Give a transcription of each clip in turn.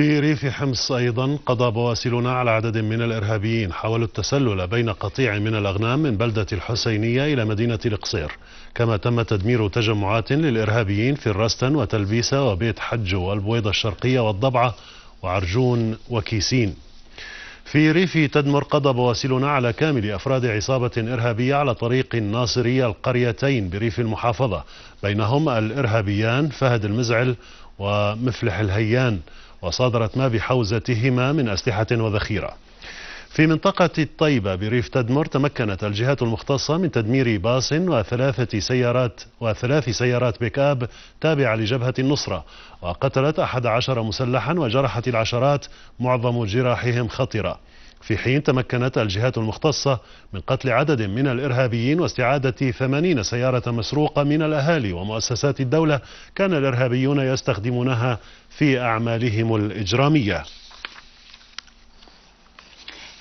في ريف حمص أيضا قضى بواسلنا على عدد من الإرهابيين حاولوا التسلل بين قطيع من الأغنام من بلدة الحسينية إلى مدينة القصير كما تم تدمير تجمعات للإرهابيين في الرستن وتلبيسة وبيت حج والبويضة الشرقية والضبعة وعرجون وكيسين في ريف تدمر قضى بواسلنا على كامل أفراد عصابة إرهابية على طريق الناصرية القريتين بريف المحافظة بينهم الإرهابيان فهد المزعل ومفلح الهيان وصادرت ما بحوزتهما من أسلحة وذخيرة في منطقة الطيبة بريف تدمر تمكنت الجهات المختصة من تدمير باص وثلاثة سيارات وثلاث سيارات بيك اب تابعة لجبهة النصرة وقتلت أحد عشر مسلحا وجرحت العشرات معظم جراحهم خطرة في حين تمكنت الجهات المختصة من قتل عدد من الإرهابيين واستعادة 80 سيارة مسروقة من الأهالي ومؤسسات الدولة كان الإرهابيون يستخدمونها في أعمالهم الإجرامية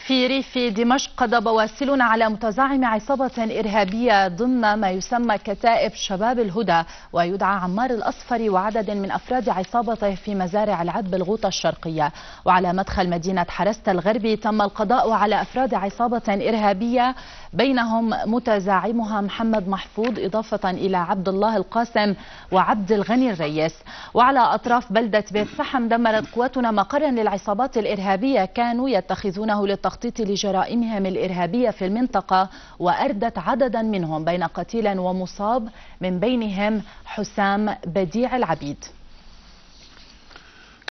في ريف دمشق قضى بواسل على متزعم عصابة إرهابية ضمن ما يسمى كتائب شباب الهدى ويدعى عمار الأصفر وعدد من أفراد عصابته في مزارع العب بالغوطة الشرقية وعلى مدخل مدينة حرست الغربي تم القضاء على أفراد عصابة إرهابية بينهم متزاعمها محمد محفوظ إضافة إلى عبد الله القاسم وعبد الغني الريس وعلى أطراف بلدة بيت فحم دمرت قواتنا مقرا للعصابات الإرهابية كانوا يتخذونه للتخطيط لجرائمهم الإرهابية في المنطقة وأردت عددا منهم بين قتيل ومصاب من بينهم حسام بديع العبيد